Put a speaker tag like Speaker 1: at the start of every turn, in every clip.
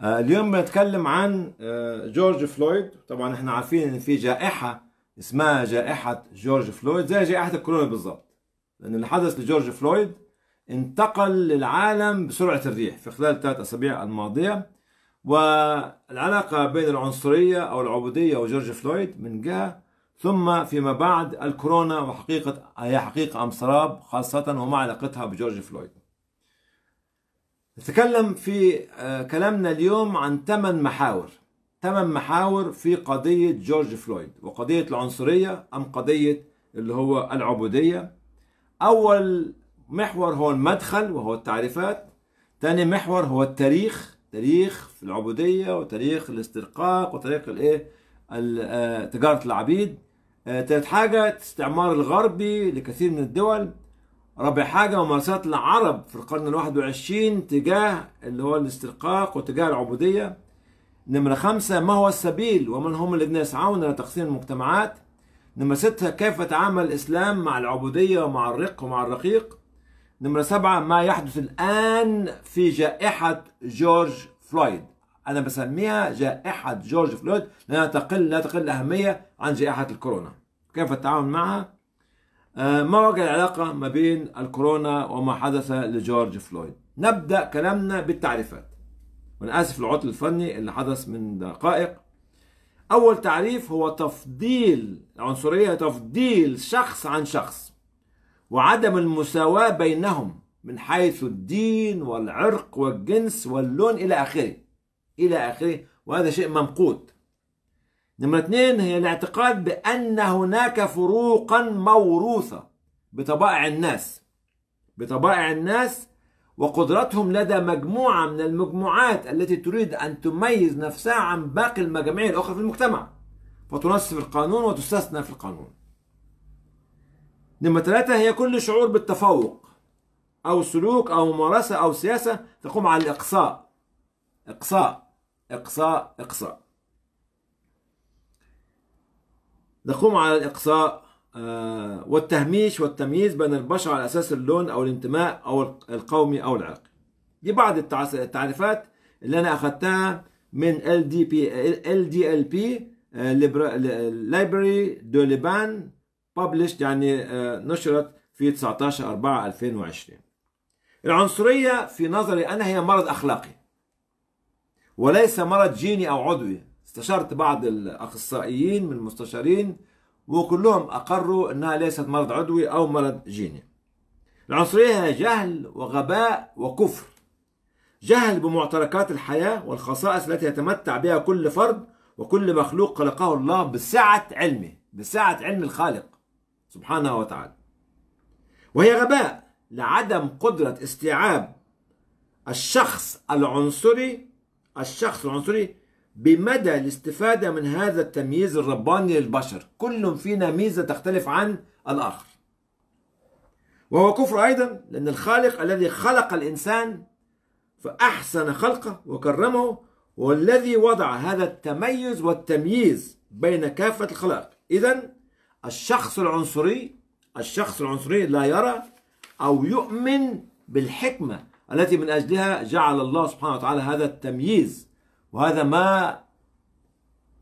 Speaker 1: آه، اليوم بنتكلم عن آه، جورج فلويد طبعا احنا عارفين ان في جائحه اسمها جائحه جورج فلويد زي جائحه الكورونا بالظبط لان اللي حدث لجورج فلويد انتقل للعالم بسرعه الريح في خلال الثلاث اسابيع الماضيه والعلاقه بين العنصريه او العبوديه وجورج فلويد من جهه ثم فيما بعد الكورونا وحقيقه هي حقيقه ام سراب خاصه وما علاقتها بجورج فلويد نتكلم في آه، كلامنا اليوم عن ثمان محاور ثمان محاور في قضية جورج فلويد وقضية العنصرية أم قضية اللي هو العبودية أول محور هو المدخل وهو التعريفات ثاني محور هو التاريخ تاريخ في العبودية وتاريخ الاسترقاق وتاريخ الايه آه، تجارة العبيد ثالث آه، حاجة استعمار الغربي لكثير من الدول رابع حاجة ممارسات العرب في القرن الواحد وعشرين تجاه اللي هو الاسترقاق وتجاه العبودية نمرة خمسة ما هو السبيل ومن هم الذين يسعون إلى تقسيم المجتمعات نمرة ستة كيف تعامل الإسلام مع العبودية ومع الرق ومع الرقيق نمرة سبعة ما يحدث الآن في جائحة جورج فلويد أنا بسميها جائحة جورج فلويد لأنها تقل لا تقل أهمية عن جائحة الكورونا كيف التعامل معها آه، ما وجه العلاقة ما بين الكورونا وما حدث لجورج فلويد نبدأ كلامنا بالتعريفات وأنا آسف العطل الفني اللي حدث من دقائق أول تعريف هو تفضيل العنصرية تفضيل شخص عن شخص وعدم المساواة بينهم من حيث الدين والعرق والجنس واللون إلى آخره إلى آخره وهذا شيء ممقوت نمرة اثنين هي الاعتقاد بأن هناك فروقا موروثة بطبائع الناس بطبائع الناس وقدرتهم لدى مجموعة من المجموعات التي تريد أن تميز نفسها عن باقي المجاميع الأخرى في المجتمع فتنص في القانون وتستثنى في القانون نمرة ثلاثة هي كل شعور بالتفوق أو سلوك أو ممارسة أو سياسة تقوم على الإقصاء إقصاء إقصاء إقصاء نقوم على الإقصاء آه، والتهميش والتمييز بين البشر على أساس اللون أو الانتماء أو القومي أو العرقي دي بعض التعريفات اللي أنا أخذتها من LDLP آه، Library de Liban published يعني آه، نشرت في 19 4 2020 العنصرية في نظري أنا هي مرض أخلاقي وليس مرض جيني أو عضوي استشرت بعض الأخصائيين من المستشارين وكلهم أقروا أنها ليست مرض عضوي أو مرض جيني العنصرية هي جهل وغباء وكفر جهل بمعتركات الحياة والخصائص التي يتمتع بها كل فرد وكل مخلوق خلقه الله بسعة علمه بسعة علم الخالق سبحانه وتعالى وهي غباء لعدم قدرة استيعاب الشخص العنصري الشخص العنصري بمدى الاستفادة من هذا التمييز الرباني للبشر كل فينا ميزة تختلف عن الآخر وهو كفر أيضا لأن الخالق الذي خلق الإنسان فأحسن خلقه وكرمه هو الذي وضع هذا التميز والتمييز بين كافة الخلائق إذا الشخص العنصري الشخص العنصري لا يرى أو يؤمن بالحكمة التي من أجلها جعل الله سبحانه وتعالى هذا التمييز وهذا ما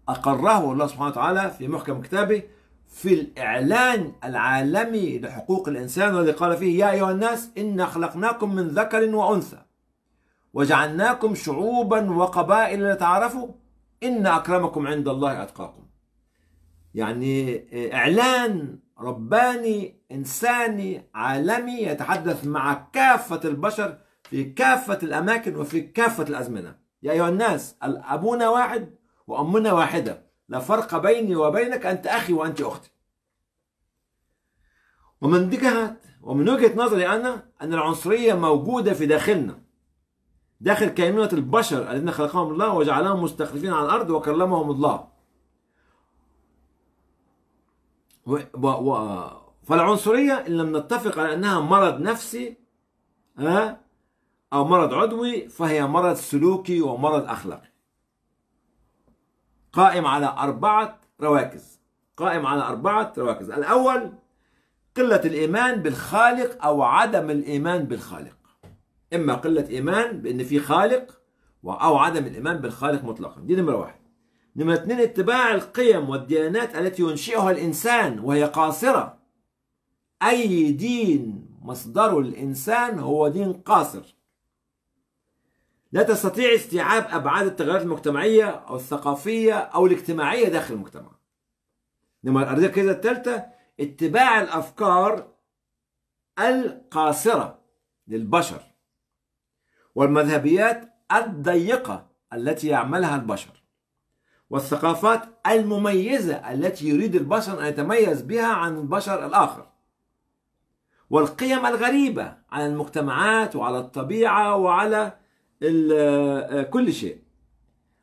Speaker 1: أقره الله سبحانه وتعالى في محكم كتابه في الإعلان العالمي لحقوق الإنسان والذي قال فيه يا أيها الناس إنا خلقناكم من ذكر وأنثى وجعلناكم شعوبا وقبائل لتعارفوا إن أكرمكم عند الله أتقاكم يعني إعلان رباني إنساني عالمي يتحدث مع كافة البشر في كافة الأماكن وفي كافة الأزمنة يا أيها الناس أبونا واحد وأمنا واحدة لا فرق بيني وبينك أنت أخي وأنت أختي ومن جهة ومن وجهة نظري أنا أن العنصرية موجودة في داخلنا داخل كائنات البشر الذين خلقهم الله وجعلهم مستخلفين على الأرض وكلمهم الله و... و... و... فالعنصرية إن لم نتفق على أنها مرض نفسي ها أو مرض عضوي فهي مرض سلوكي ومرض أخلاقي قائم على أربعة رواكز قائم على أربعة رواكز الأول قلة الإيمان بالخالق أو عدم الإيمان بالخالق إما قلة إيمان بأن في خالق أو عدم الإيمان بالخالق مطلقا دي نمرة واحد نمرة اثنين اتباع القيم والديانات التي ينشئها الإنسان وهي قاصرة أي دين مصدره الإنسان هو دين قاصر لا تستطيع استيعاب أبعاد التغيرات المجتمعية أو الثقافية أو الاجتماعية داخل المجتمع إنما الأرضية كذا الثالثة اتباع الأفكار القاصرة للبشر والمذهبيات الضيقة التي يعملها البشر والثقافات المميزة التي يريد البشر أن يتميز بها عن البشر الآخر والقيم الغريبة على المجتمعات وعلى الطبيعة وعلى آه، كل شيء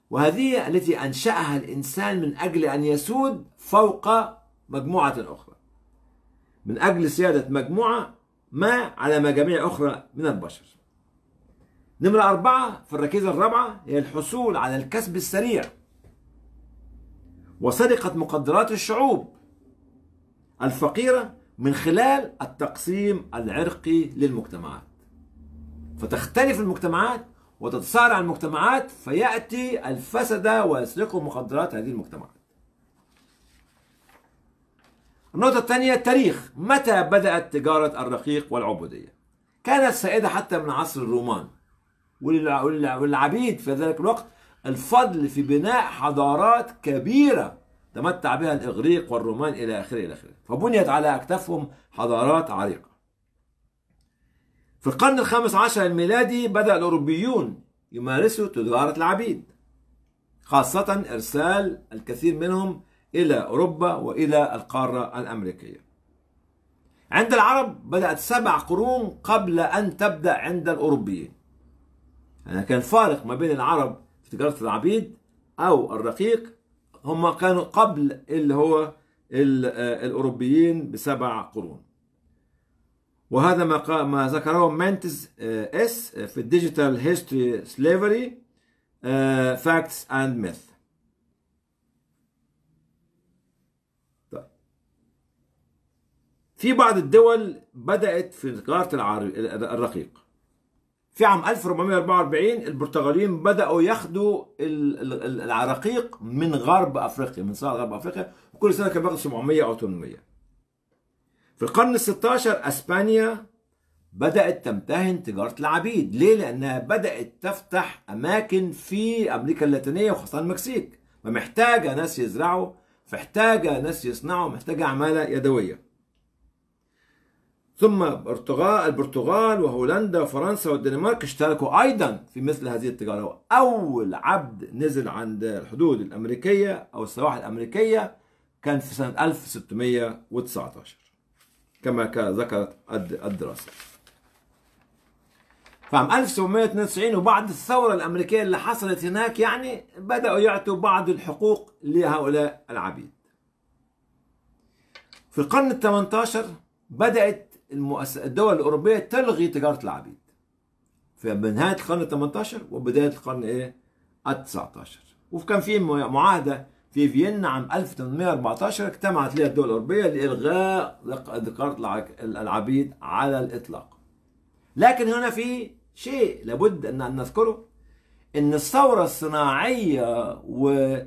Speaker 1: وهذه التي أنشأها الإنسان من أجل أن يسود فوق مجموعة أخرى من أجل سيادة مجموعة ما على مجاميع أخرى من البشر نمرة أربعة في الركيزة الرابعة هي الحصول على الكسب السريع وسرقة مقدرات الشعوب الفقيرة من خلال التقسيم العرقي للمجتمعات فتختلف المجتمعات وتتصارع المجتمعات فيأتي الفسد ويسرقوا مخدرات هذه المجتمعات النقطة الثانية التاريخ متى بدأت تجارة الرقيق والعبودية كانت سائدة حتى من عصر الرومان والعبيد في ذلك الوقت الفضل في بناء حضارات كبيرة تمتع بها الإغريق والرومان إلى آخره إلى آخره فبنيت على أكتافهم حضارات عريقة في القرن الخامس عشر الميلادي بدأ الأوروبيون يمارسوا تجارة العبيد خاصة إرسال الكثير منهم إلى أوروبا وإلى القارة الأمريكية عند العرب بدأت سبع قرون قبل أن تبدأ عند الأوروبيين يعني كان فارق ما بين العرب في تجارة العبيد أو الرقيق هم كانوا قبل اللي هو آه، الأوروبيين بسبع قرون وهذا ما ما ذكره مانتز اس آه، آه، في الديجيتال هيستوري سليفري فاكتس اند ميث في بعض الدول بدأت في تجارة الرقيق في عام 1444 البرتغاليين بدأوا ياخدوا الرقيق من غرب أفريقيا من صحراء غرب أفريقيا وكل سنة كان بياخدوا 700 أو 800 في القرن ال16 اسبانيا بدات تمتهن تجاره العبيد ليه لانها بدات تفتح اماكن في امريكا اللاتينيه وخاصه المكسيك فمحتاجه ناس يزرعوا فاحتاجه ناس يصنعوا محتاجه عماله يدويه ثم البرتغال البرتغال وهولندا وفرنسا والدنمارك اشتركوا ايضا في مثل هذه التجاره اول عبد نزل عند الحدود الامريكيه او السواحل الامريكيه كان في سنه 1619 كما ذكرت الدراسة فعام 1792 وبعد الثورة الأمريكية اللي حصلت هناك يعني بدأوا يعطوا بعض الحقوق لهؤلاء العبيد في القرن ال 18 بدأت الدول الأوروبية تلغي تجارة العبيد في نهاية القرن ال 18 وبداية القرن ايه ال 19 وكان في معاهدة في فيينا عام 1814 اجتمعت ليها الدول الاوروبيه لإلغاء ذكرة العبيد على الإطلاق لكن هنا في شيء لابد أن نذكره أن الثورة الصناعية و...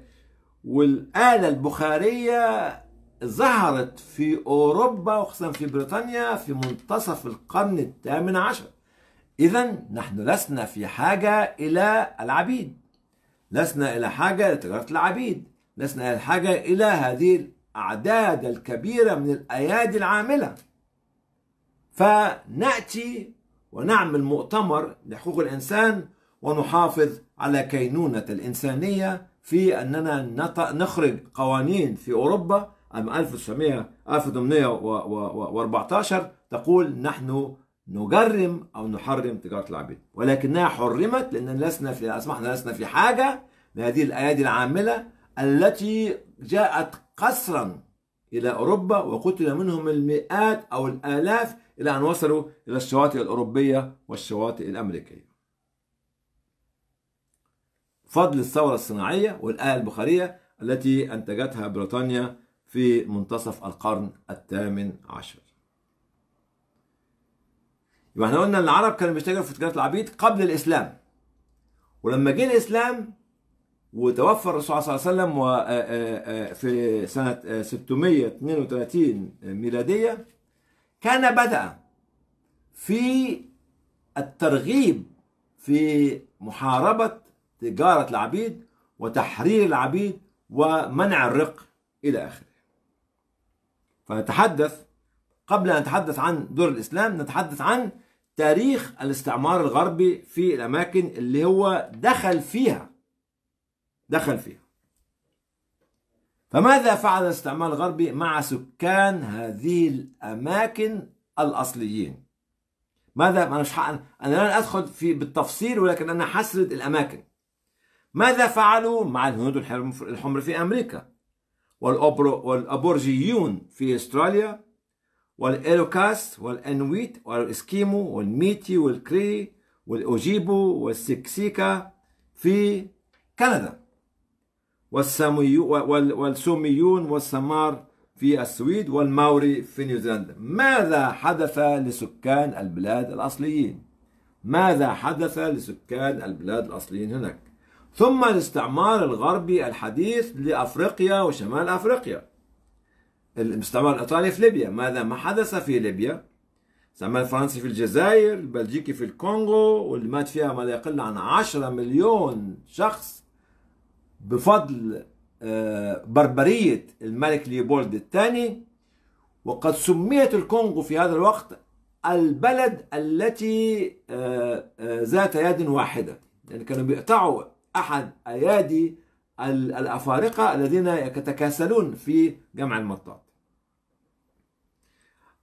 Speaker 1: والآلة البخارية ظهرت في أوروبا وخصوصا في بريطانيا في منتصف القرن الثامن عشر إذا نحن لسنا في حاجة إلى العبيد لسنا إلى حاجة لتجارة العبيد لسنا الحاجة إلى هذه الأعداد الكبيرة من الأيادي العاملة فنأتي ونعمل مؤتمر لحقوق الإنسان ونحافظ على كينونة الإنسانية في أننا نخرج قوانين في أوروبا عام 1814 تقول نحن نجرم أو نحرم تجارة العبيد ولكنها حرمت لأننا لسنا في أصبحنا لسنا في حاجة لهذه الأيادي العاملة التي جاءت قسرا إلى أوروبا وقتل منهم المئات أو الآلاف إلى أن وصلوا إلى الشواطئ الأوروبية والشواطئ الأمريكية فضل الثورة الصناعية والآية البخارية التي أنتجتها بريطانيا في منتصف القرن الثامن عشر يبقى احنا قلنا ان العرب كانوا بيشتغلوا في تجاره العبيد قبل الاسلام ولما جه الاسلام وتوفى الرسول صلى الله عليه وسلم آه، آه، آه، في سنة 632 ميلادية كان بدأ في الترغيب في محاربة تجارة العبيد وتحرير العبيد ومنع الرق إلى آخره فنتحدث قبل أن نتحدث عن دور الإسلام نتحدث عن تاريخ الاستعمار الغربي في الأماكن اللي هو دخل فيها دخل فيها فماذا فعل الاستعمار الغربي مع سكان هذه الأماكن الأصليين ماذا أنا مش أنا لن أدخل في بالتفصيل ولكن أنا حسرد الأماكن ماذا فعلوا مع الهنود الحمر في أمريكا والأبرو والأبورجيون في أستراليا والإيروكاس والإنويت والإسكيمو والميتي والكري والأوجيبو والسكسيكا في كندا والسوميون والسمار في السويد والماوري في نيوزيلندا ماذا حدث لسكان البلاد الأصليين ماذا حدث لسكان البلاد الأصليين هناك ثم الاستعمار الغربي الحديث لأفريقيا وشمال أفريقيا الاستعمار الإيطالي في ليبيا ماذا ما حدث في ليبيا الاستعمار الفرنسي في الجزائر البلجيكي في الكونغو واللي مات فيها ما لا يقل عن 10 مليون شخص بفضل آه، بربرية الملك ليبولد الثاني وقد سميت الكونغو في هذا الوقت البلد التي آه، آه، ذات يد واحدة يعني كانوا بيقطعوا أحد أيادي الأفارقة الذين يتكاسلون في جمع المطاط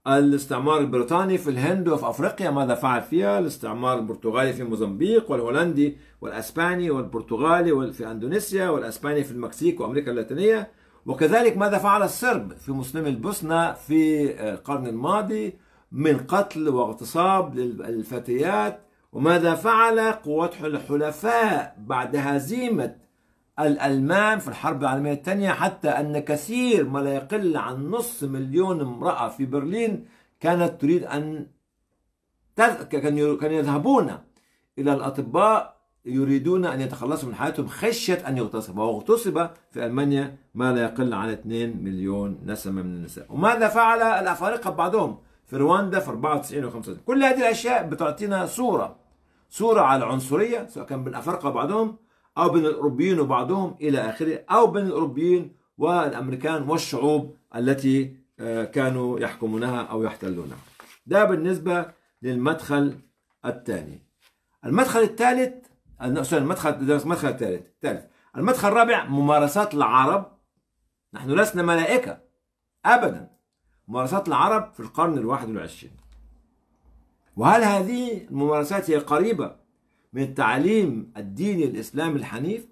Speaker 1: الاستعمار البريطاني في الهند وفي أفريقيا ماذا فعل فيها الاستعمار البرتغالي في موزمبيق والهولندي والأسباني والبرتغالي في أندونيسيا والأسباني في المكسيك وأمريكا اللاتينية وكذلك ماذا فعل السرب في مسلمي البوسنة في آه، القرن الماضي من قتل واغتصاب للفتيات وماذا فعل قوات الحلفاء بعد هزيمة الألمان في الحرب العالمية الثانية حتى أن كثير ما لا يقل عن نصف مليون امرأة في برلين كانت تريد أن كان كانوا يذهبون إلى الأطباء يريدون أن يتخلصوا من حياتهم خشية أن يغتصبوا واغتصب في ألمانيا ما لا يقل عن 2 مليون نسمة من النساء وماذا فعل الأفارقة بعضهم في رواندا في 94 و 95 كل هذه الأشياء بتعطينا صورة صورة على العنصرية سواء كان بالأفارقة بعضهم أو بين الأوروبيين وبعضهم إلى آخره أو بين الأوروبيين والأمريكان والشعوب التي آه، كانوا يحكمونها أو يحتلونها ده بالنسبة للمدخل الثاني المدخل الثالث آه، المدخل المدخل الثالث الثالث المدخل الرابع ممارسات العرب نحن لسنا ملائكة أبدا ممارسات العرب في القرن الواحد والعشرين وهل هذه الممارسات هي قريبة من التعليم الديني الإسلامي الحنيف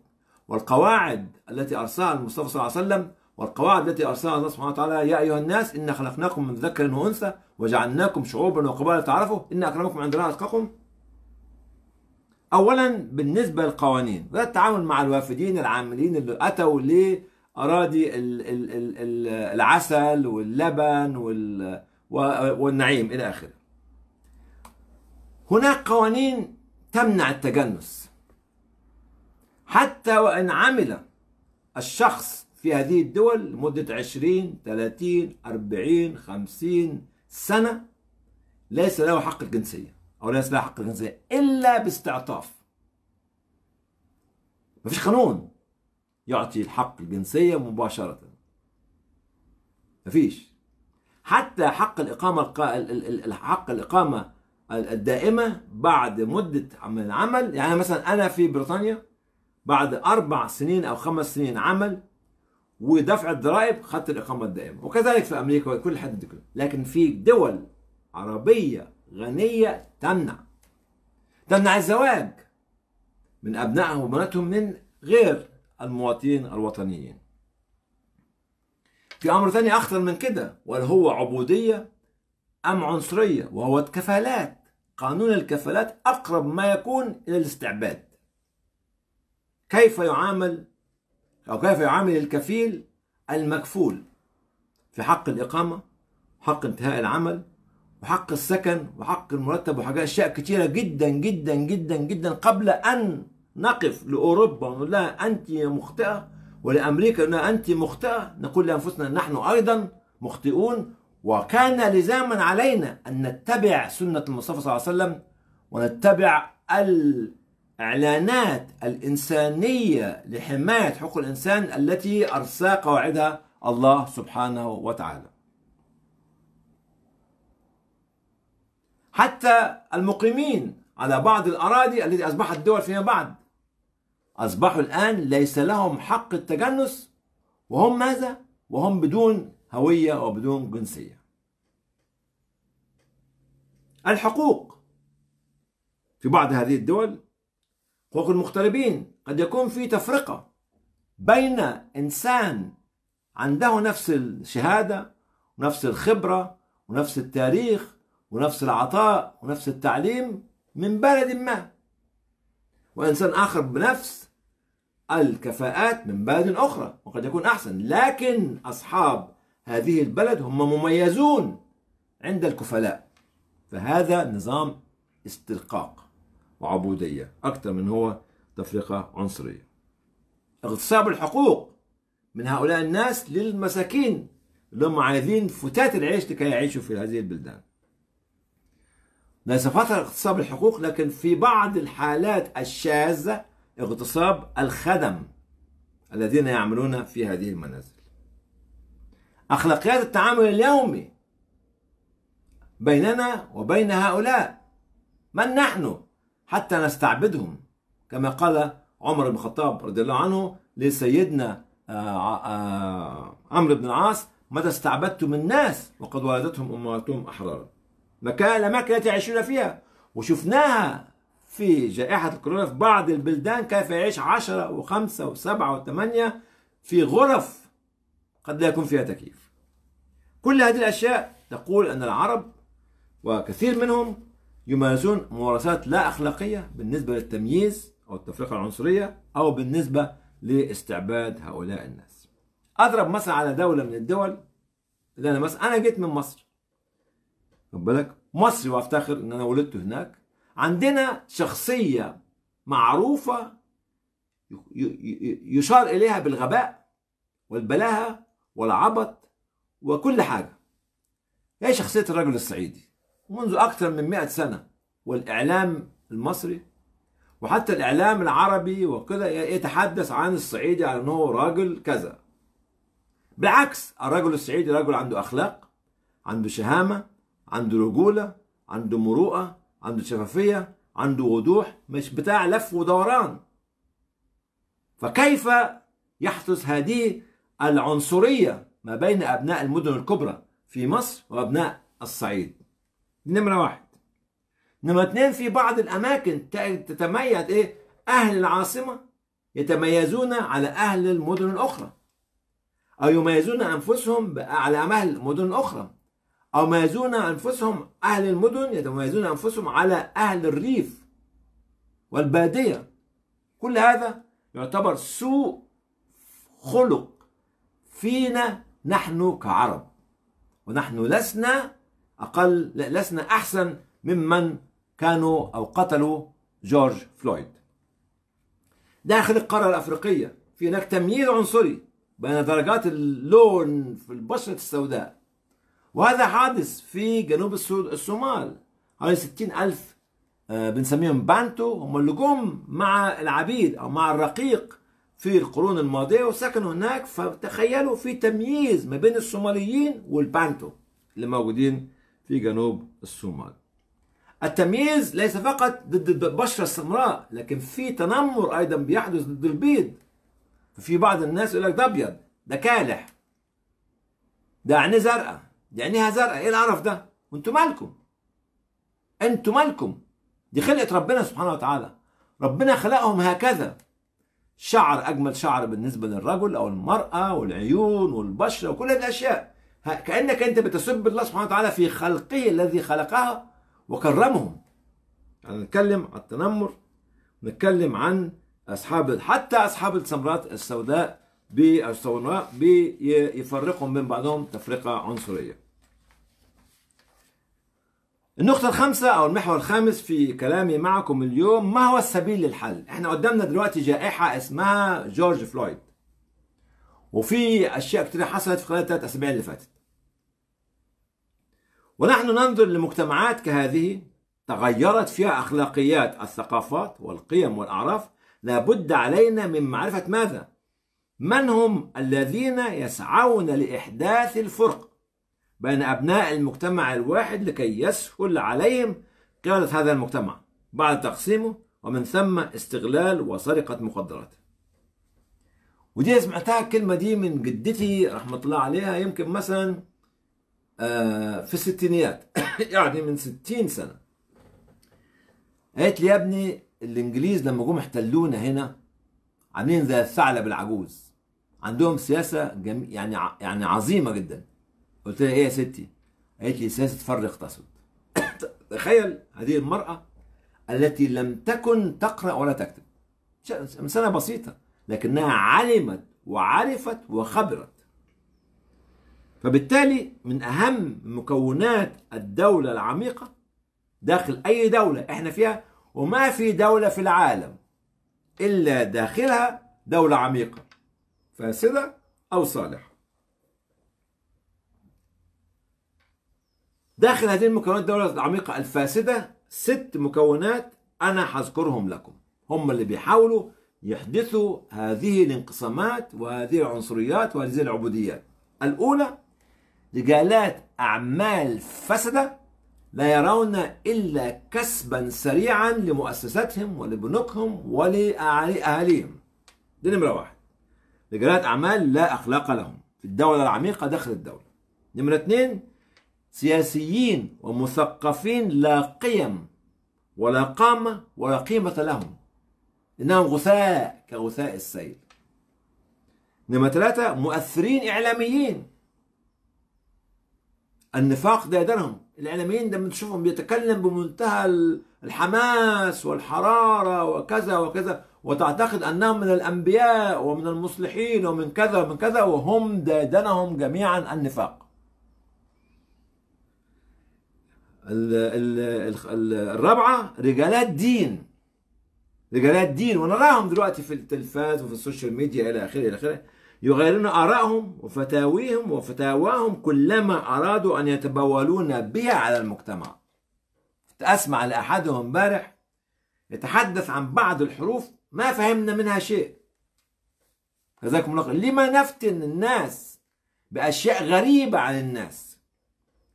Speaker 1: والقواعد التي أرسلها المصطفى صلى الله عليه وسلم والقواعد التي أرسلها الله سبحانه وتعالى يا أيها الناس إنا خلقناكم من ذكر وأنثى وجعلناكم شعوبا وقبائل تعرفوا إن أكرمكم عند الله أتقاكم أولا بالنسبة للقوانين ده التعامل مع الوافدين العاملين اللي أتوا لأراضي العسل واللبن والنعيم إلى آخره هناك قوانين تمنع التجنس حتى وإن عمل الشخص في هذه الدول لمدة 20 30 40 50 سنة ليس له حق الجنسية أو ليس له حق الجنسية إلا باستعطاف مفيش قانون يعطي الحق الجنسية مباشرة مفيش حتى حق الإقامة حق الإقامة الدائمه بعد مده من العمل يعني مثلا انا في بريطانيا بعد اربع سنين او خمس سنين عمل ودفع الضرائب خدت الاقامه الدائمه وكذلك في امريكا وكل حد كله لكن في دول عربيه غنيه تمنع تمنع الزواج من ابنائهم وبناتهم من غير المواطنين الوطنيين في امر ثاني اخطر من كده وهو عبوديه ام عنصريه وهو الكفالات قانون الكفالات أقرب ما يكون إلى الاستعباد كيف يعامل أو كيف يعامل الكفيل المكفول في حق الإقامة حق انتهاء العمل وحق السكن وحق المرتب وحاجات أشياء كثيرة جدا جدا جدا جدا قبل أن نقف لأوروبا ونقول لها أنت مخطئة ولأمريكا أنها أنت مخطئة نقول لأنفسنا نحن أيضا مخطئون وكان لزاما علينا أن نتبع سنة المصطفى صلى الله عليه وسلم ونتبع الإعلانات الإنسانية لحماية حقوق الإنسان التي أرسى قواعدها الله سبحانه وتعالى حتى المقيمين على بعض الأراضي التي أصبحت دول فيما بعد أصبحوا الآن ليس لهم حق التجنس وهم ماذا؟ وهم بدون هوية أو بدون جنسية الحقوق في بعض هذه الدول حقوق المغتربين قد يكون في تفرقة بين إنسان عنده نفس الشهادة ونفس الخبرة ونفس التاريخ ونفس العطاء ونفس التعليم من بلد ما وإنسان آخر بنفس الكفاءات من بلد أخرى وقد يكون أحسن لكن أصحاب هذه البلد هم مميزون عند الكفلاء فهذا نظام استرقاق وعبودية أكثر من هو تفرقة عنصرية اغتصاب الحقوق من هؤلاء الناس للمساكين اللي هم عايزين فتات العيش لكي يعيشوا في هذه البلدان ليس فقط اغتصاب الحقوق لكن في بعض الحالات الشاذة اغتصاب الخدم الذين يعملون في هذه المنازل أخلاقيات التعامل اليومي بيننا وبين هؤلاء من نحن حتى نستعبدهم كما قال عمر بن الخطاب رضي الله عنه لسيدنا آه، آه، آه، عمرو بن العاص متى استعبدتم الناس وقد ولدتهم امهاتهم احرارا مكان الاماكن التي يعيشون فيها وشفناها في جائحة الكورونا في بعض البلدان كيف يعيش عشرة وخمسة وسبعة وثمانية في غرف قد لا يكون فيها تكييف كل هذه الأشياء تقول أن العرب وكثير منهم يمارسون ممارسات لا أخلاقية بالنسبة للتمييز أو التفرقة العنصرية أو بالنسبة لاستعباد هؤلاء الناس أضرب مثلا على دولة من الدول اللي أنا مثلا أنا جيت من مصر خد بالك مصري وأفتخر إن أنا ولدت هناك عندنا شخصية معروفة يشار إليها بالغباء والبلاهة والعبط وكل حاجة هي شخصية الرجل الصعيدي منذ أكثر من مئة سنة والإعلام المصري وحتى الإعلام العربي وكذا يتحدث عن الصعيدي على أنه راجل كذا بالعكس الرجل الصعيدي رجل عنده أخلاق عنده شهامة عنده رجولة عنده مروءة عنده شفافية عنده وضوح مش بتاع لف ودوران فكيف يحدث هذه العنصرية ما بين أبناء المدن الكبرى في مصر وأبناء الصعيد نمرة واحد نمرة اتنين في بعض الأماكن تتميز إيه أهل العاصمة يتميزون على أهل المدن الأخرى أو يميزون أنفسهم على أهل المدن الأخرى أو يميزون أنفسهم أهل المدن يتميزون أنفسهم على أهل الريف والبادية كل هذا يعتبر سوء خلق فينا نحن كعرب ونحن لسنا أقل لسنا أحسن ممن كانوا أو قتلوا جورج فلويد داخل القارة الأفريقية في هناك تمييز عنصري بين درجات اللون في البشرة السوداء وهذا حادث في جنوب الصومال حوالي 60 ألف آه، بنسميهم بانتو هم اللي جم مع العبيد أو مع الرقيق في القرون الماضية وسكنوا هناك فتخيلوا في تمييز ما بين الصوماليين والبانتو اللي موجودين في جنوب الصومال التمييز ليس فقط ضد البشرة السمراء لكن في تنمر أيضا بيحدث ضد البيض في بعض الناس يقول لك ده أبيض ده كالح ده عينيه زرقاء دي يعني عينيها زرقاء ايه القرف ده؟ وانتوا مالكم؟ انتوا مالكم؟ دي خلقة ربنا سبحانه وتعالى ربنا خلقهم هكذا شعر أجمل شعر بالنسبة للرجل أو المرأة والعيون والبشرة وكل هذه الأشياء كأنك أنت بتسب الله سبحانه وتعالى في خلقه الذي خلقها وكرمهم يعني نتكلم عن التنمر نتكلم عن أصحاب حتى أصحاب السمرات السوداء بيفرقهم بين بعضهم تفرقة عنصرية النقطة الخامسة أو المحور الخامس في كلامي معكم اليوم ما هو السبيل للحل؟ احنا قدامنا دلوقتي جائحة اسمها جورج فلويد وفي أشياء كثيرة حصلت في خلال الثلاث أسابيع اللي فاتت ونحن ننظر لمجتمعات كهذه تغيرت فيها أخلاقيات الثقافات والقيم والأعراف لابد علينا من معرفة ماذا؟ من هم الذين يسعون لإحداث الفرق بين أبناء المجتمع الواحد لكي يسهل عليهم قيادة هذا المجتمع بعد تقسيمه ومن ثم استغلال وسرقة مخدرات ودي سمعتها الكلمة دي من جدتي رحمة الله عليها يمكن مثلا آه، في الستينيات يعني من ستين سنة قالت لي يا ابني الإنجليز لما جم احتلونا هنا عاملين زي الثعلب العجوز عندهم سياسة جم... يعني ع... يعني عظيمة جدا قلت لها ايه يا ستي قالت لي سياسه فرق تصد تخيل هذه المراه التي لم تكن تقرا ولا تكتب مسألة بسيطة لكنها علمت وعرفت وخبرت فبالتالي من أهم مكونات الدولة العميقة داخل أي دولة إحنا فيها وما في دولة في العالم إلا داخلها دولة عميقة فاسدة أو صالحة داخل هذه المكونات الدولة العميقة الفاسدة ست مكونات أنا هذكرهم لكم هم اللي بيحاولوا يحدثوا هذه الانقسامات وهذه العنصريات وهذه العبوديات الأولى رجالات أعمال فسدة لا يرون إلا كسبا سريعا لمؤسساتهم ولبنوكهم ولأهاليهم دي نمرة واحد رجالات أعمال لا أخلاق لهم في الدولة العميقة داخل الدولة نمرة اثنين سياسيين ومثقفين لا قيم ولا قامة ولا قيمة لهم إنهم غثاء كغثاء السيل نما ثلاثة مؤثرين إعلاميين النفاق ده الإعلاميين لما تشوفهم بيتكلم بمنتهى الحماس والحرارة وكذا وكذا وتعتقد أنهم من الأنبياء ومن المصلحين ومن كذا ومن كذا وهم دادنهم جميعا النفاق الرابعه رجالات دين رجالات دين ونراهم دلوقتي في التلفاز وفي السوشيال ميديا الى اخره الى اخره يغيرون ارائهم وفتاويهم وفتاواهم كلما ارادوا ان يتبولون بها على المجتمع اسمع لاحدهم امبارح يتحدث عن بعض الحروف ما فهمنا منها شيء جزاكم الله لما نفتن الناس باشياء غريبه عن الناس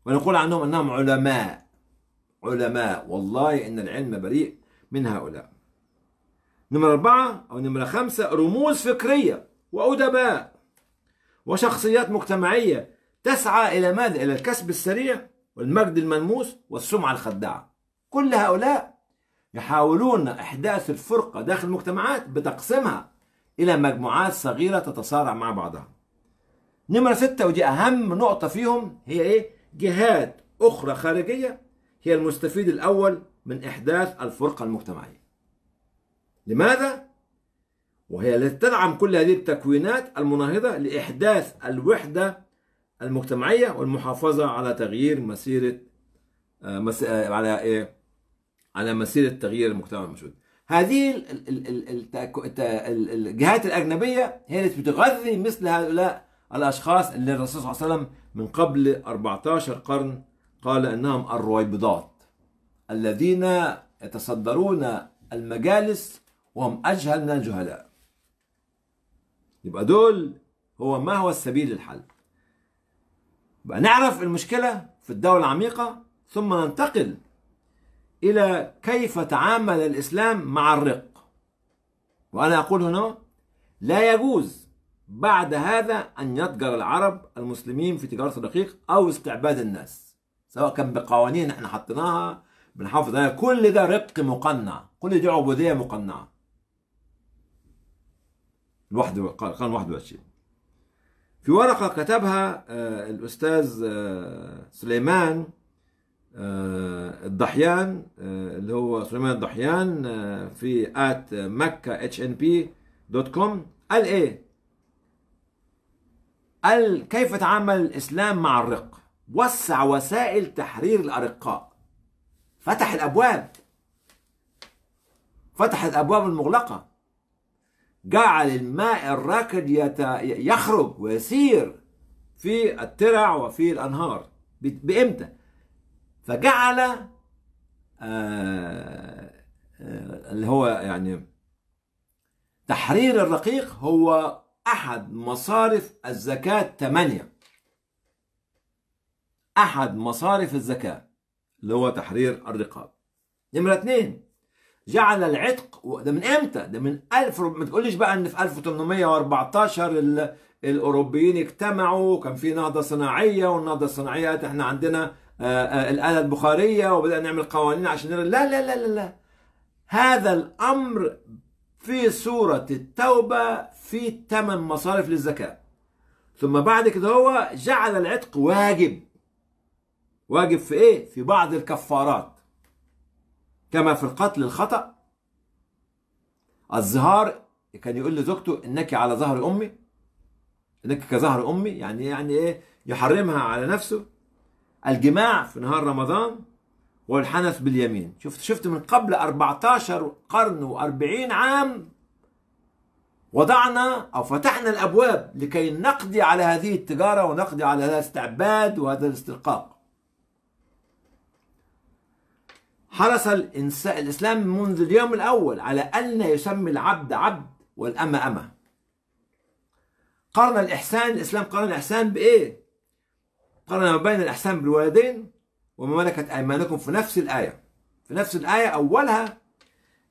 Speaker 1: ونقول عنهم انهم علماء علماء والله إن العلم بريء من هؤلاء نمرة أربعة أو نمرة خمسة رموز فكرية وأدباء وشخصيات مجتمعية تسعى إلى ماذا؟ إلى الكسب السريع والمجد الملموس والسمعة الخداعة كل هؤلاء يحاولون إحداث الفرقة داخل المجتمعات بتقسيمها إلى مجموعات صغيرة تتصارع مع بعضها نمرة ستة ودي أهم نقطة فيهم هي إيه؟ جهات أخرى خارجية هي المستفيد الأول من إحداث الفرقة المجتمعية لماذا؟ وهي التي تدعم كل هذه التكوينات المناهضة لإحداث الوحدة المجتمعية والمحافظة على تغيير مسيرة آه، آه، على إيه؟ على مسيرة تغيير المجتمع المشهود هذه الجهات الأجنبية هي التي بتغذي مثل هؤلاء الأشخاص اللي الرسول صلى الله عليه وسلم من قبل 14 قرن قال إنهم الرويبضات الذين يتصدرون المجالس وهم أجهل من الجهلاء يبقى دول هو ما هو السبيل للحل يبقى نعرف المشكلة في الدولة العميقة ثم ننتقل إلى كيف تعامل الإسلام مع الرق وأنا أقول هنا لا يجوز بعد هذا أن يتجر العرب المسلمين في تجارة الرقيق أو استعباد الناس سواء كان بقوانين احنا حطيناها بنحافظ عليها كل ده رق مقنع كل دي عبودية مقنعة الواحد القرن 21 في ورقة كتبها آه، الأستاذ آه، سليمان آه، الضحيان اللي هو سليمان الضحيان في at مكة كوم قال ايه؟ قال كيف تعامل الإسلام مع الرق؟ وسع وسائل تحرير الأرقاء فتح الأبواب فتح الأبواب المغلقة جعل الماء الراكد يت... يخرج ويسير في الترع وفي الأنهار بإمتى؟ فجعل آه، آه، اللي هو يعني تحرير الرقيق هو أحد مصارف الزكاة ثمانية أحد مصارف الزكاة اللي هو تحرير الرقاب نمرة اثنين جعل العتق ده من امتى؟ ده من 1000 ما تقوليش بقى ان في 1814 الاوروبيين اجتمعوا وكان في نهضه صناعيه والنهضه الصناعيه قالت احنا عندنا آه، آه، الاله البخاريه وبدانا نعمل قوانين عشان لا لا لا لا لا هذا الامر في سوره التوبه في ثمن مصارف للزكاه ثم بعد كده هو جعل العتق واجب واجب في ايه في بعض الكفارات كما في القتل الخطأ الزهار كان يقول لزوجته انك على ظهر امي انك كظهر امي يعني يعني ايه يحرمها على نفسه الجماع في نهار رمضان والحنث باليمين شفت شفت من قبل 14 قرن و40 عام وضعنا او فتحنا الابواب لكي نقضي على هذه التجاره ونقضي على هذا الاستعباد وهذا الاسترقاق حرص الإسلام منذ اليوم الأول على أن يسمي العبد عبد والأمة أمة قرن الإحسان الإسلام قرن الإحسان بإيه؟ قرن ما بين الإحسان بالوالدين وما ملكت أيمانكم في نفس الآية في نفس الآية أولها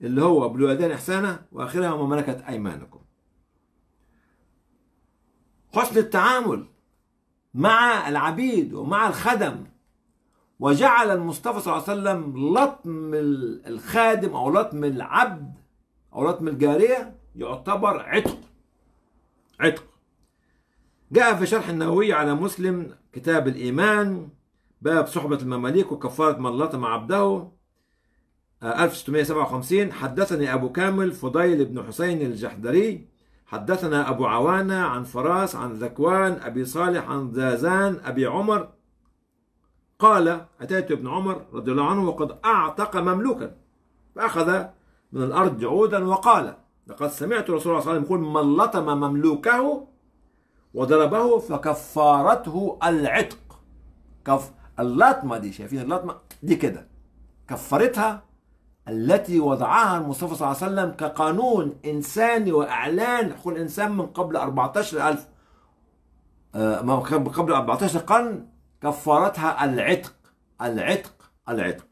Speaker 1: اللي هو بالوالدين إحسانا وآخرها وما ملكت أيمانكم حسن التعامل مع العبيد ومع الخدم وجعل المصطفى صلى الله عليه وسلم لطم الخادم أو لطم العبد أو لطم الجارية يعتبر عتق عتق جاء في شرح النووي على مسلم كتاب الإيمان باب صحبة المماليك وكفارة من لطم عبده 1657 آه، حدثني أبو كامل فضيل بن حسين الجحدري حدثنا أبو عوانة عن فراس عن ذكوان أبي صالح عن ذازان أبي عمر قال أتيت ابن عمر رضي الله عنه وقد أعتق مملوكا فأخذ من الأرض جعودا وقال لقد سمعت رسول الله صلى الله عليه وسلم يقول من لطم مملوكه وضربه فكفارته العتق كف اللطمة دي شايفين اللطمة دي كده كفرتها التي وضعها المصطفى صلى الله عليه وسلم كقانون إنساني وإعلان حقوق الإنسان من قبل 14000 آه قبل 14 قرن كفارتها العتق العتق العتق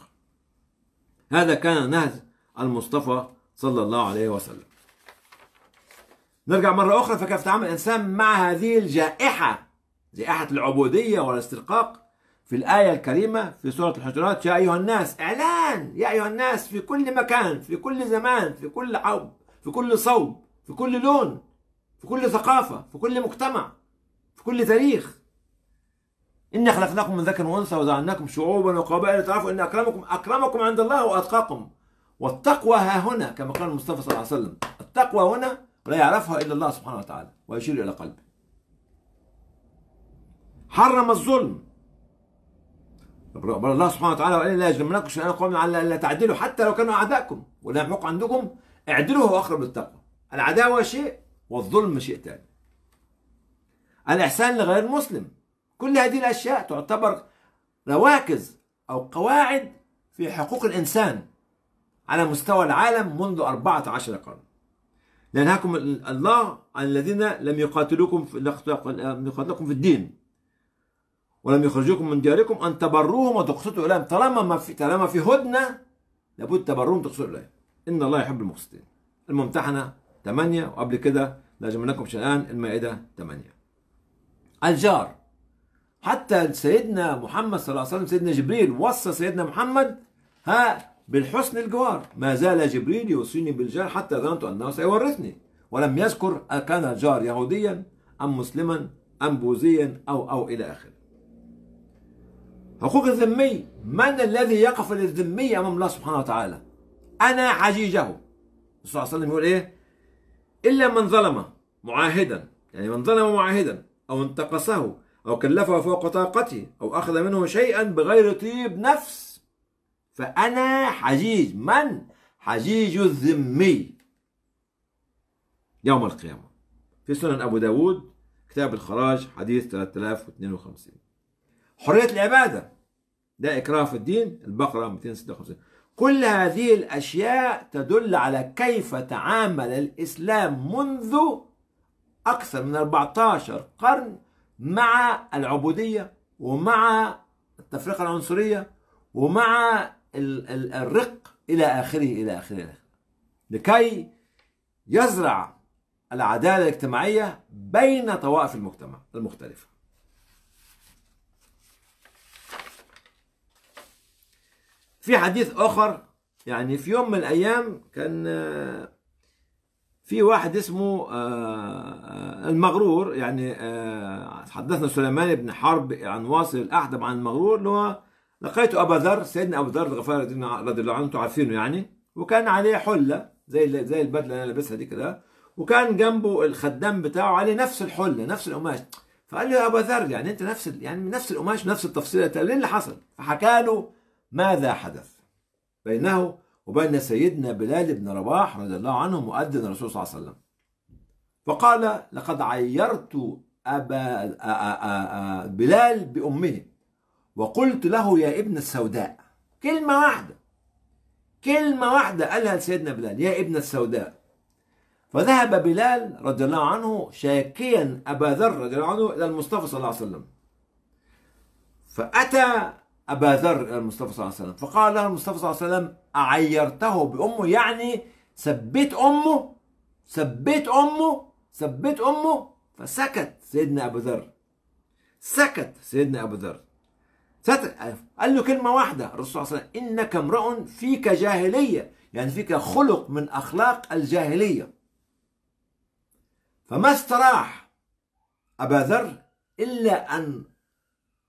Speaker 1: هذا كان نهج المصطفى صلى الله عليه وسلم نرجع مرة أخرى فكيف تعامل الإنسان مع هذه الجائحة جائحة العبودية والاسترقاق في الآية الكريمة في سورة الحجرات يا أيها الناس إعلان يا أيها الناس في كل مكان في كل زمان في كل عوب في كل صوب في كل لون في كل ثقافة في كل مجتمع في كل تاريخ إنا خلقناكم من ذكر وأنثى وجعلناكم شعوبا وقبائل لتعرفوا إن أكرمكم أكرمكم عند الله وأتقاكم والتقوى ها هنا كما قال المصطفى صلى الله عليه وسلم التقوى هنا لا يعرفها إلا الله سبحانه وتعالى ويشير إلى قلبه حرم الظلم الله سبحانه وتعالى وقال لا يجرمنكم شيئا قوم على ألا تعدلوا حتى لو كانوا اعدائكم ولا يحق عندكم اعدلوا هو أقرب للتقوى العداوة شيء والظلم شيء ثاني الإحسان لغير المسلم كل هذه الأشياء تعتبر رواكز أو قواعد في حقوق الإنسان على مستوى العالم منذ 14 قرن لانهاكم الله عن الذين لم يقاتلوكم لم يقاتلوكم في الدين ولم يخرجوكم من دياركم ان تبروهم وتقسطوا اليهم طالما ما في طالما في هدنه لابد تبروهم وتقسطوا اليهم ان الله يحب المقسطين الممتحنه 8 وقبل كده لازم لكم شيئان المائده 8 الجار حتى سيدنا محمد صلى الله عليه وسلم سيدنا جبريل وصى سيدنا محمد ها بالحسن الجوار ما زال جبريل يوصيني بالجار حتى ظننت أنه سيورثني ولم يذكر أكان الجار يهوديا أم مسلما أم بوذيا أو أو إلى آخره حقوق الذمي من الذي يقف للذمي أمام الله سبحانه وتعالى أنا عجيجه الرسول صلى الله عليه وسلم يقول إيه إلا من ظلم معاهدا يعني من ظلم معاهدا أو انتقصه أو كلفه فوق طاقته أو أخذ منه شيئا بغير طيب نفس فأنا حجيج من؟ حجيج الذمي يوم القيامة في سنن أبو داود كتاب الخراج حديث 3052 حرية العبادة ده إكراه في الدين البقرة 256 كل هذه الأشياء تدل على كيف تعامل الإسلام منذ أكثر من 14 قرن مع العبودية ومع التفرقة العنصرية ومع الرق إلى آخره إلى آخره لكي يزرع العدالة الاجتماعية بين طوائف المجتمع المختلفة في حديث آخر يعني في يوم من الأيام كان في واحد اسمه آه، آه، المغرور يعني آه، حدثنا سليمان بن حرب عن واصل الأحدب عن المغرور اللي هو لقيت أبا ذر سيدنا أبو ذر الغفاري رضي الله عنه أنتم عارفينه يعني وكان عليه حلة زي زي البدلة اللي أنا لابسها دي كده وكان جنبه الخدام بتاعه عليه نفس الحلة نفس القماش فقال له يا أبا ذر يعني أنت نفس يعني نفس القماش نفس التفصيلة ايه اللي حصل؟ فحكى له ماذا حدث بينه وبين سيدنا بلال بن رباح رضي الله عنه مؤذن الرسول صلى الله عليه وسلم فقال لقد عيرت أبا بلال بأمه وقلت له يا ابن السوداء كلمة واحدة كلمة واحدة قالها لسيدنا بلال يا ابن السوداء فذهب بلال رضي الله عنه شاكيا أبا ذر رضي الله عنه إلى المصطفى صلى الله عليه وسلم فأتى أبا ذر إلى المصطفى صلى الله عليه وسلم فقال له المصطفى صلى الله عليه وسلم أعيرته بأمه يعني سبيت أمه سبيت أمه سبيت أمه فسكت سيدنا أبو ذر سكت سيدنا أبو ذر قال له كلمة واحدة الرسول صلى الله عليه وسلم إنك امرؤ فيك جاهلية يعني فيك خلق من أخلاق الجاهلية فما استراح أبا ذر إلا أن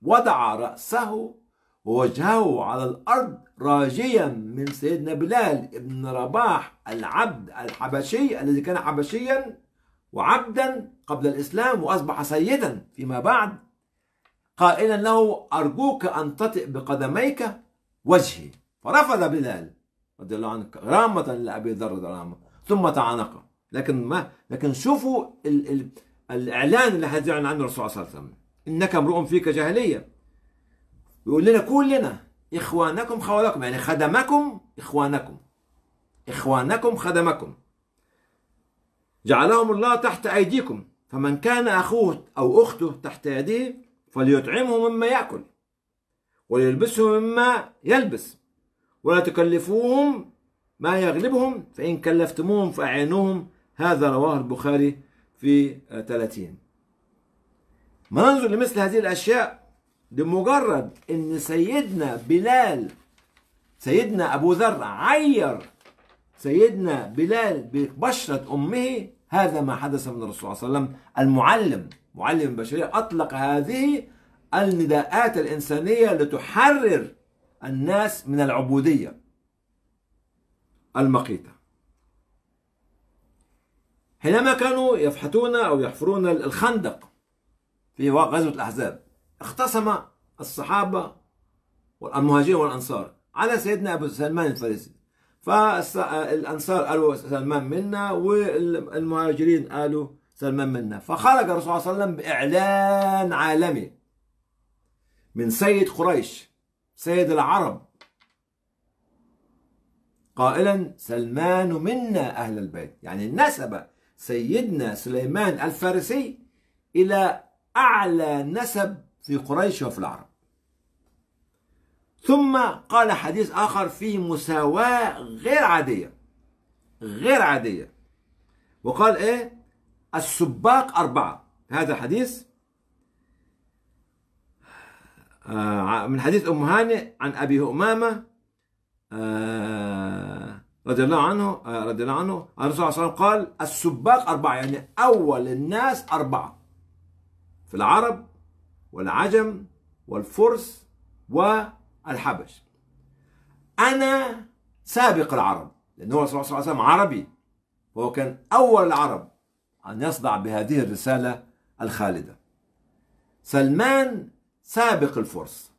Speaker 1: وضع رأسه ووجهه على الأرض راجيا من سيدنا بلال ابن رباح العبد الحبشي الذي كان حبشيا وعبدا قبل الإسلام وأصبح سيدا فيما بعد قائلا له أرجوك أن تطئ بقدميك وجهي فرفض بلال رضي الله عنه كرامة لأبي ذر ثم تعانقه لكن ما لكن شوفوا ال ال الإعلان اللي هيعلن عنه الرسول صلى الله عليه وسلم إنك امرؤ فيك جاهلية بيقول لنا كلنا إخوانكم خولكم يعني خدمكم إخوانكم إخوانكم خدمكم جعلهم الله تحت أيديكم فمن كان أخوه أو أخته تحت يديه فليطعمه مما يأكل وليلبسه مما يلبس ولا تكلفوهم ما يغلبهم فإن كلفتموهم فأعينوهم هذا رواه البخاري في 30 ما ننظر لمثل هذه الأشياء لمجرد ان سيدنا بلال سيدنا ابو ذر عير سيدنا بلال ببشره امه هذا ما حدث من الرسول صلى الله عليه وسلم المعلم معلم البشريه اطلق هذه النداءات الانسانيه لتحرر الناس من العبوديه المقيته حينما كانوا يفحتون او يحفرون الخندق في غزوه الاحزاب اختصم الصحابة والمهاجرين والأنصار على سيدنا أبو سلمان الفارسي فالأنصار قالوا سلمان منا والمهاجرين قالوا سلمان منا فخرج الرسول صلى الله عليه وسلم بإعلان عالمي من سيد قريش سيد العرب قائلا سلمان منا أهل البيت يعني نسب سيدنا سليمان الفارسي إلى أعلى نسب في قريش وفي العرب ثم قال حديث آخر فيه مساواة غير عادية غير عادية وقال إيه السباق أربعة هذا حديث آه، من حديث أم هانئ عن أبي أمامة آه، رضي الله عنه آه، رضي الله عنه الرسول صلى الله عليه وسلم قال السباق أربعة يعني أول الناس أربعة في العرب والعجم والفرس والحبش أنا سابق العرب لأنه صلى الله عليه وسلم عربي وهو كان أول العرب أن يصدع بهذه الرسالة الخالدة سلمان سابق الفرس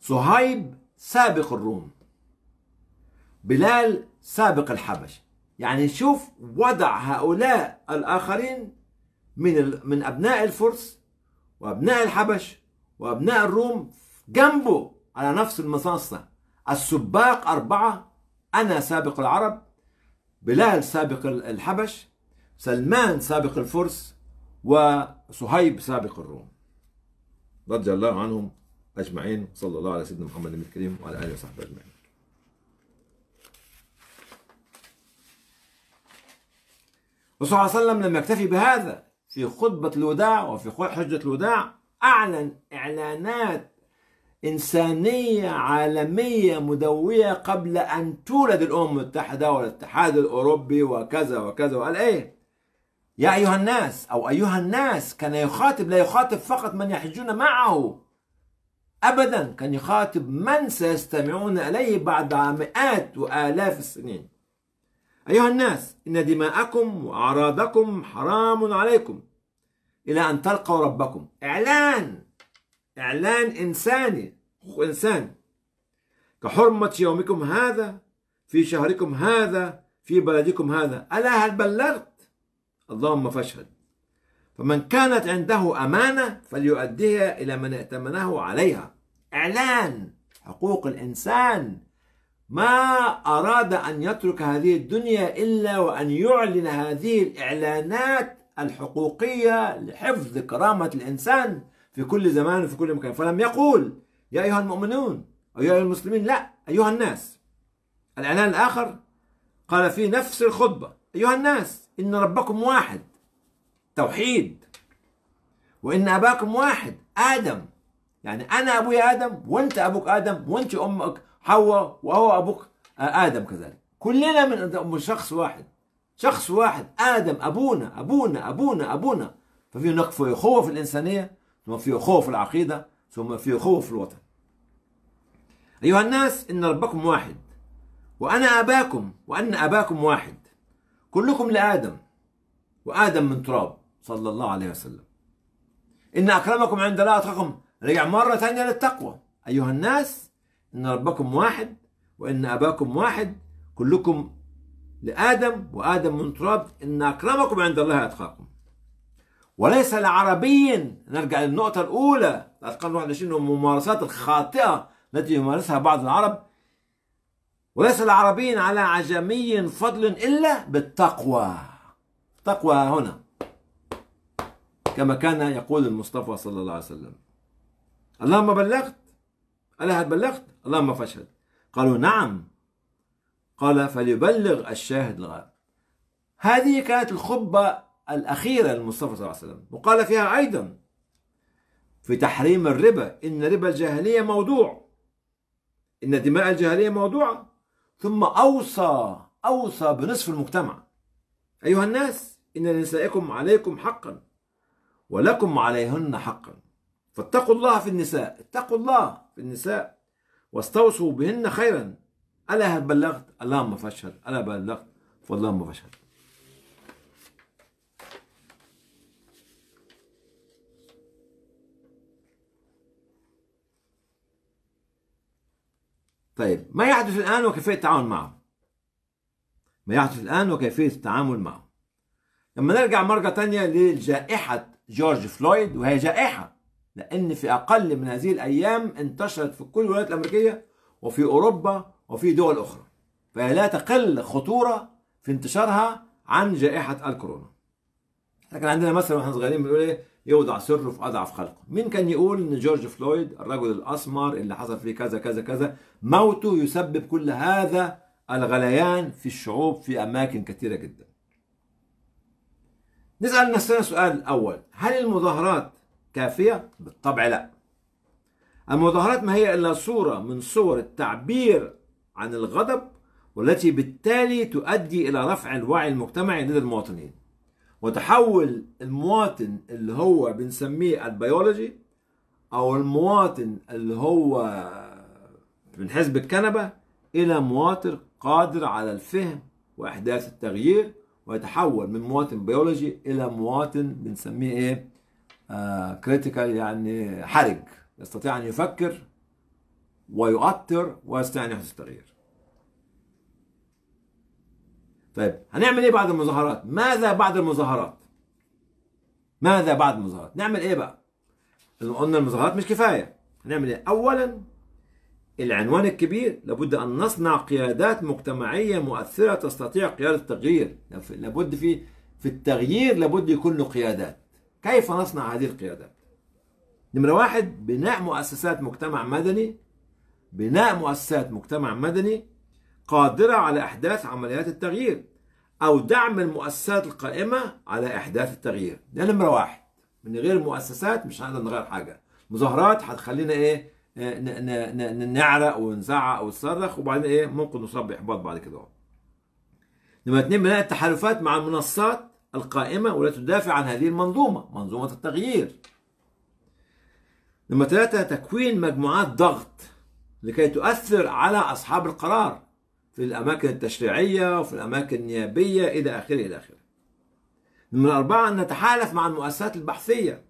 Speaker 1: صهيب سابق الروم بلال سابق الحبش يعني شوف وضع هؤلاء الآخرين من من أبناء الفرس وأبناء الحبش وأبناء الروم جنبه على نفس المصاصة السباق أربعة أنا سابق العرب بلال سابق الحبش سلمان سابق الفرس وصهيب سابق الروم رضي الله عنهم أجمعين صلى الله على سيدنا محمد النبي الكريم وعلى آله وصحبه أجمعين الرسول صلى الله عليه وسلم لم يكتفي بهذا في خطبة الوداع وفي حجة الوداع أعلن إعلانات إنسانية عالمية مدوية قبل أن تولد الأمم المتحدة والاتحاد الأوروبي وكذا وكذا وقال إيه يا أيها الناس أو أيها الناس كان يخاطب لا يخاطب فقط من يحجون معه أبدا كان يخاطب من سيستمعون إليه بعد مئات وآلاف السنين أيها الناس إن دماءكم وأعراضكم حرام عليكم إلى أن تلقوا ربكم إعلان إعلان إنساني حقوق إنسان كحرمة يومكم هذا في شهركم هذا في بلدكم هذا ألا هل بلغت اللهم فاشهد فمن كانت عنده أمانة فليؤديها إلى من ائتمنه عليها إعلان حقوق الإنسان ما أراد أن يترك هذه الدنيا إلا وأن يعلن هذه الإعلانات الحقوقية لحفظ كرامة الإنسان في كل زمان وفي كل مكان فلم يقول يا أيها المؤمنون أو يا أيها المسلمين لا أيها الناس الإعلان الآخر قال في نفس الخطبة أيها الناس إن ربكم واحد توحيد وإن أباكم واحد آدم يعني أنا أبوي آدم وأنت أبوك آدم وأنت أمك حواء وهو أبوك آدم كذلك كلنا من شخص واحد شخص واحد آدم أبونا أبونا أبونا أبونا ففي نقف أخوة في الإنسانية ثم في أخوة في العقيدة ثم في أخوة في الوطن أيها الناس إن ربكم واحد وأنا أباكم وأن أباكم واحد كلكم لآدم وآدم من تراب صلى الله عليه وسلم إن أكرمكم عند الله أتقاكم رجع مرة ثانية للتقوى أيها الناس إن ربكم واحد وإن أباكم واحد كلكم لآدم وآدم من تراب إن أكرمكم عند الله أتقاكم وليس لعربي نرجع للنقطة الأولى الأتقان 21 والممارسات الخاطئة التي يمارسها بعض العرب وليس لعربي على عجمي فضل إلا بالتقوى تقوى هنا كما كان يقول المصطفى صلى الله عليه وسلم اللهم بلغت ألا هل بلغت؟ اللهم فاشهد قالوا نعم قال فليبلغ الشاهد الغائب هذه كانت الخطبة الأخيرة للمصطفى صلى الله عليه وسلم وقال فيها أيضا في تحريم الربا إن ربا الجاهلية موضوع إن دماء الجاهلية موضوع ثم أوصى أوصى بنصف المجتمع أيها الناس إن نسائكم عليكم حقا ولكم عليهن حقا فاتقوا الله في النساء اتقوا الله في النساء واستوصوا بهن خيرا ألا هل بلغت اللهم فاشهد ألا بلغت فاللهم فاشهد طيب ما يحدث الآن وكيفية التعامل معه ما يحدث الآن وكيفية التعامل معه لما نرجع مرة ثانيه لجائحة جورج فلويد وهي جائحة لأن في أقل من هذه الأيام انتشرت في كل الولايات الأمريكية وفي أوروبا وفي دول أخرى فهي لا تقل خطورة في انتشارها عن جائحة الكورونا كان عندنا مثل واحنا صغيرين بنقول ايه يوضع سره في اضعف خلقه مين كان يقول ان جورج فلويد الرجل الاسمر اللي حصل فيه كذا كذا كذا موته يسبب كل هذا الغليان في الشعوب في اماكن كثيره جدا نسال نفسنا سؤال الاول هل المظاهرات كافية؟ بالطبع لا المظاهرات ما هي إلا صورة من صور التعبير عن الغضب والتي بالتالي تؤدي إلى رفع الوعي المجتمعي لدى المواطنين وتحول المواطن اللي هو بنسميه البيولوجي أو المواطن اللي هو من حزب الكنبة إلى مواطن قادر على الفهم وإحداث التغيير ويتحول من مواطن بيولوجي إلى مواطن بنسميه إيه؟ كريتيكال آه، يعني حرج يستطيع أن يفكر ويؤثر ويستطيع أن يحدث التغيير طيب هنعمل ايه بعد المظاهرات؟ ماذا بعد المظاهرات؟ ماذا بعد المظاهرات؟ نعمل ايه بقى؟ قلنا المظاهرات مش كفايه. هنعمل ايه؟ اولا العنوان الكبير لابد ان نصنع قيادات مجتمعيه مؤثره تستطيع قياده التغيير. لابد في في التغيير لابد يكون له قيادات. كيف نصنع هذه القيادات نمرة واحد بناء مؤسسات مجتمع مدني بناء مؤسسات مجتمع مدني قادرة على إحداث عمليات التغيير أو دعم المؤسسات القائمة على إحداث التغيير ده نمرة واحد من غير مؤسسات مش هنقدر نغير حاجة مظاهرات هتخلينا إيه آه، نعرق ونزعق ونصرخ وبعدين إيه ممكن نصاب بإحباط بعد كده نمرة اتنين بناء التحالفات مع المنصات القائمة ولا تدافع عن هذه المنظومة منظومة التغيير نمرة ثلاثة تكوين مجموعات ضغط لكي تؤثر على أصحاب القرار في الأماكن التشريعية وفي الأماكن النيابية إلى آخره إلى آخره نمرة أربعة أن نتحالف مع المؤسسات البحثية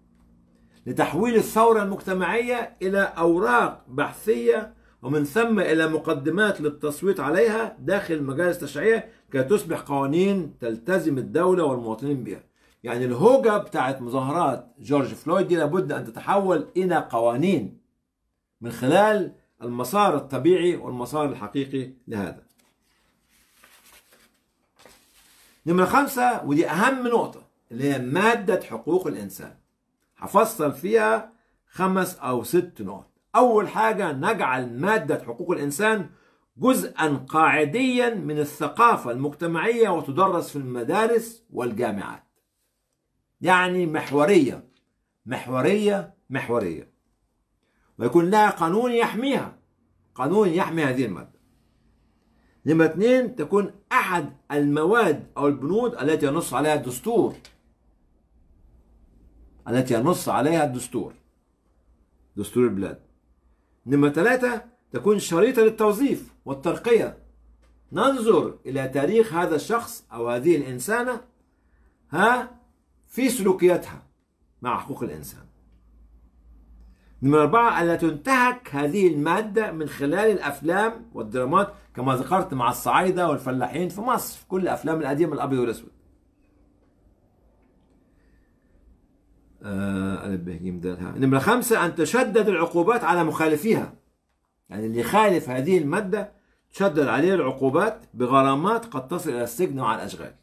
Speaker 1: لتحويل الثورة المجتمعية إلى أوراق بحثية ومن ثم إلى مقدمات للتصويت عليها داخل المجالس التشريعية كي تصبح قوانين تلتزم الدولة والمواطنين بها يعني الهوجة بتاعت مظاهرات جورج فلويد دي لابد أن تتحول إلى قوانين من خلال المسار الطبيعي والمسار الحقيقي لهذا نمرة خمسة ودي أهم نقطة اللي هي مادة حقوق الإنسان هفصل فيها خمس أو ست نقط أول حاجة نجعل مادة حقوق الإنسان جزءا قاعديا من الثقافة المجتمعية وتدرس في المدارس والجامعات يعني محورية محورية محورية ويكون لها قانون يحميها قانون يحمي هذه المادة نمرة اثنين تكون أحد المواد أو البنود التي ينص عليها الدستور التي ينص عليها الدستور دستور البلاد نمرة ثلاثة تكون شريطة للتوظيف والترقية ننظر إلى تاريخ هذا الشخص أو هذه الإنسانة ها في سلوكياتها مع حقوق الإنسان نمرة أربعة ألا تنتهك هذه المادة من خلال الأفلام والدرامات كما ذكرت مع الصعايدة والفلاحين في مصر في كل الأفلام القديمة الأبيض والأسود ألب آه نمرة خمسة أن تشدد العقوبات على مخالفيها يعني اللي يخالف هذه المادة تشدد عليه العقوبات بغرامات قد تصل إلى السجن مع الأشغال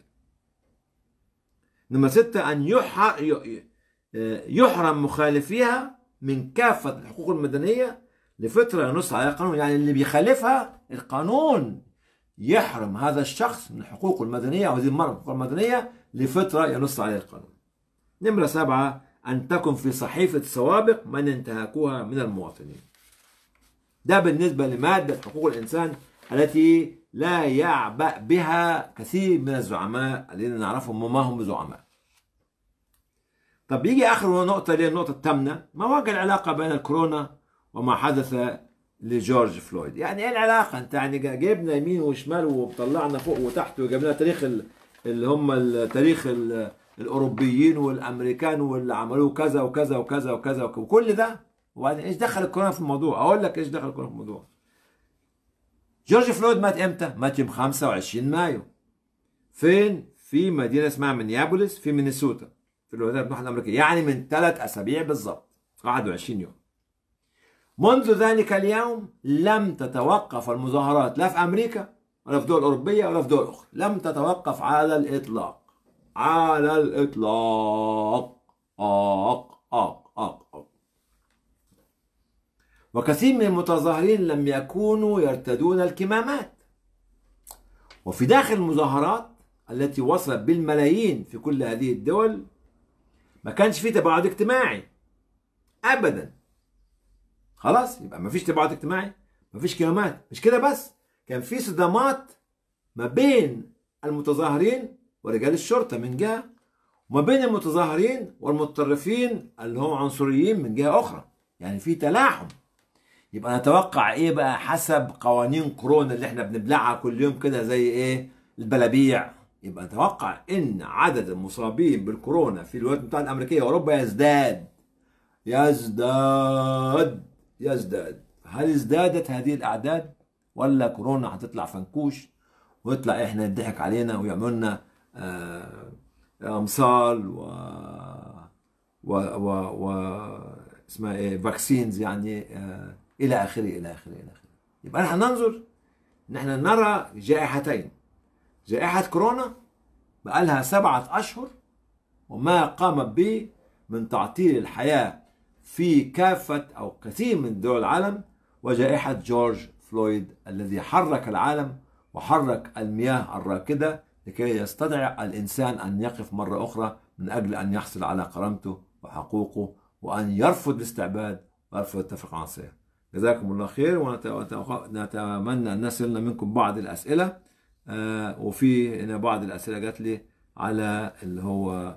Speaker 1: نمرة ستة أن آه، يحرم مخالفيها من كافة الحقوق المدنية لفترة ينص عليها القانون يعني اللي بيخالفها القانون يحرم هذا الشخص من حقوقه المدنية أو هذه المرأة حقوق المدنية لفترة ينص عليها القانون نمرة سبعة أن تكن في صحيفة سوابق من انتهكوها من المواطنين ده بالنسبة لمادة حقوق الإنسان التي لا يعبأ بها كثير من الزعماء الذين نعرفهم وما هم زعماء طب يجي آخر نقطة اللي النقطة الثامنة ما هو العلاقة بين الكورونا وما حدث لجورج فلويد يعني ايه العلاقة انت يعني جبنا يمين وشمال وطلعنا فوق وتحت وجبنا تاريخ اللي هم التاريخ الاوروبيين والامريكان واللي عملوه كذا وكذا وكذا وكذا وكل ده وبعدين ايش دخل الكورونا في الموضوع اقول لك ايش دخل الكورونا في الموضوع جورج فلويد مات امتى؟ مات يوم 25 مايو فين؟ في مدينة اسمها منيابوليس في مينيسوتا في الولايات المتحدة الأمريكية يعني من ثلاث أسابيع بالضبط قعدوا 20 يوم منذ ذلك اليوم لم تتوقف المظاهرات لا في أمريكا ولا في دول أوروبية ولا في دول أخرى لم تتوقف على الإطلاق على الإطلاق آق آق وكثير من المتظاهرين لم يكونوا يرتدون الكمامات وفي داخل المظاهرات التي وصلت بالملايين في كل هذه الدول ما كانش في تباعد اجتماعي ابدا خلاص يبقى ما فيش تباعد اجتماعي ما فيش كمامات مش كده بس كان في صدامات ما بين المتظاهرين ورجال الشرطة من جهة وما بين المتظاهرين والمتطرفين اللي هم عنصريين من جهة أخرى يعني في تلاحم يبقى نتوقع ايه بقى حسب قوانين كورونا اللي احنا بنبلعها كل يوم كده زي ايه البلابيع يبقى نتوقع ان عدد المصابين بالكورونا في الولايات المتحده الامريكيه واوروبا يزداد يزداد يزداد هل ازدادت هذه الاعداد ولا كورونا هتطلع فنكوش ويطلع احنا يضحك علينا ويعملوا لنا آه، امثال و و و, و... اسمها ايه فاكسينز يعني آه إلى آخره إلى آخره إلى آخره يبقى نحن ننظر نحن نرى جائحتين جائحة كورونا بقى لها سبعة أشهر وما قامت به من تعطيل الحياة في كافة أو كثير من دول العالم وجائحة جورج فلويد الذي حرك العالم وحرك المياه الراكدة لكي يستطيع الإنسان أن يقف مرة أخرى من أجل أن يحصل على كرامته وحقوقه وأن يرفض الاستعباد ويرفض التفرقة العنصرية جزاكم الله خير ونتمنى أن نصلنا منكم بعض الأسئلة آه، وفي هنا بعض الأسئلة جات لي على اللي هو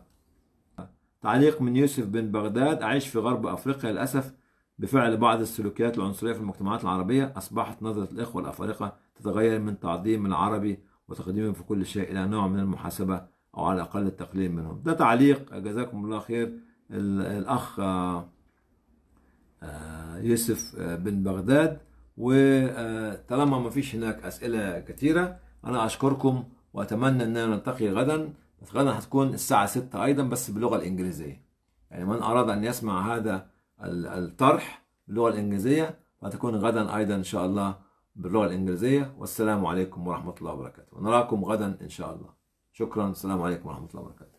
Speaker 1: تعليق من يوسف بن بغداد أعيش في غرب أفريقيا للأسف بفعل بعض السلوكيات العنصرية في المجتمعات العربية أصبحت نظرة الإخوة الأفارقة تتغير من تعظيم العربي وتقديمهم في كل شيء إلى نوع من المحاسبة أو على الأقل التقليل منهم ده تعليق جزاكم الله خير الأخ آه، آه، يوسف آه، بن بغداد وطالما آه، ما فيش هناك أسئلة كثيرة أنا أشكركم وأتمنى أننا نلتقي غدا بس غدا هتكون الساعة 6 أيضا بس باللغة الإنجليزية يعني من أراد أن يسمع هذا الطرح باللغة الإنجليزية فتكون غدا أيضا إن شاء الله باللغة الإنجليزية والسلام عليكم ورحمة الله وبركاته ونراكم غدا إن شاء الله شكرا السلام عليكم ورحمة الله وبركاته